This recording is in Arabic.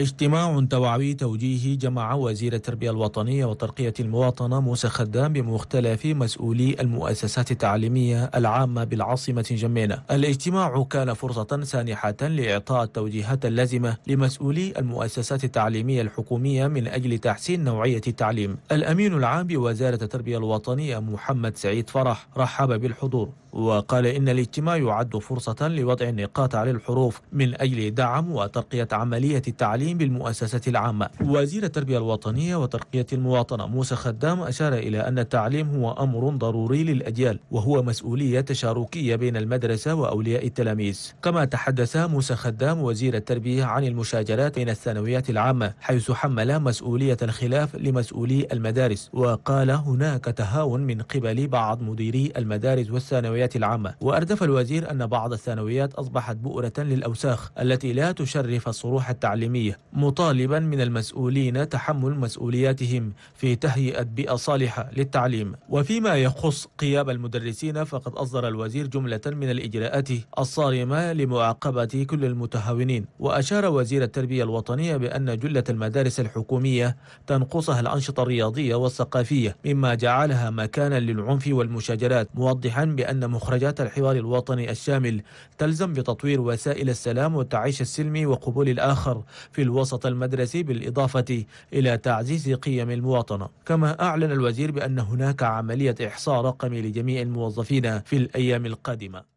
اجتماع توعوي توجيهي جمع وزير التربية الوطنية وترقية المواطنة موسى خدام بمختلف مسؤولي المؤسسات التعليمية العامة بالعاصمة جمينة الاجتماع كان فرصة سانحة لإعطاء التوجيهات اللازمة لمسؤولي المؤسسات التعليمية الحكومية من أجل تحسين نوعية التعليم الأمين العام بوزارة التربية الوطنية محمد سعيد فرح رحب بالحضور وقال إن الاجتماع يعد فرصة لوضع النقاط على الحروف من أجل دعم وترقية عملية التعليم التعليم بالمؤسسة العامة وزير التربية الوطنية وترقية المواطنة موسى خدام أشار إلى أن التعليم هو أمر ضروري للأجيال وهو مسؤولية تشاركية بين المدرسة وأولياء التلاميذ كما تحدث موسى خدام وزير التربية عن المشاجرات بين الثانويات العامة حيث حمل مسؤولية الخلاف لمسؤولي المدارس وقال هناك تهاون من قبل بعض مديري المدارس والثانويات العامة وأردف الوزير أن بعض الثانويات أصبحت بؤرة للأوساخ التي لا تشرف الصروح التعليمية مطالبا من المسؤولين تحمل مسؤولياتهم في تهيئة بيئة صالحة للتعليم وفيما يخص قيام المدرسين فقد أصدر الوزير جملة من الإجراءات الصارمة لمعاقبة كل المتهاونين وأشار وزير التربية الوطنية بأن جلة المدارس الحكومية تنقصها الأنشطة الرياضية والثقافية مما جعلها مكانا للعنف والمشاجرات موضحا بأن مخرجات الحوار الوطني الشامل تلزم بتطوير وسائل السلام والتعيش السلمي وقبول الآخر في الوسط المدرسي بالإضافة إلى تعزيز قيم المواطنة كما أعلن الوزير بأن هناك عملية إحصاء رقمي لجميع الموظفين في الأيام القادمة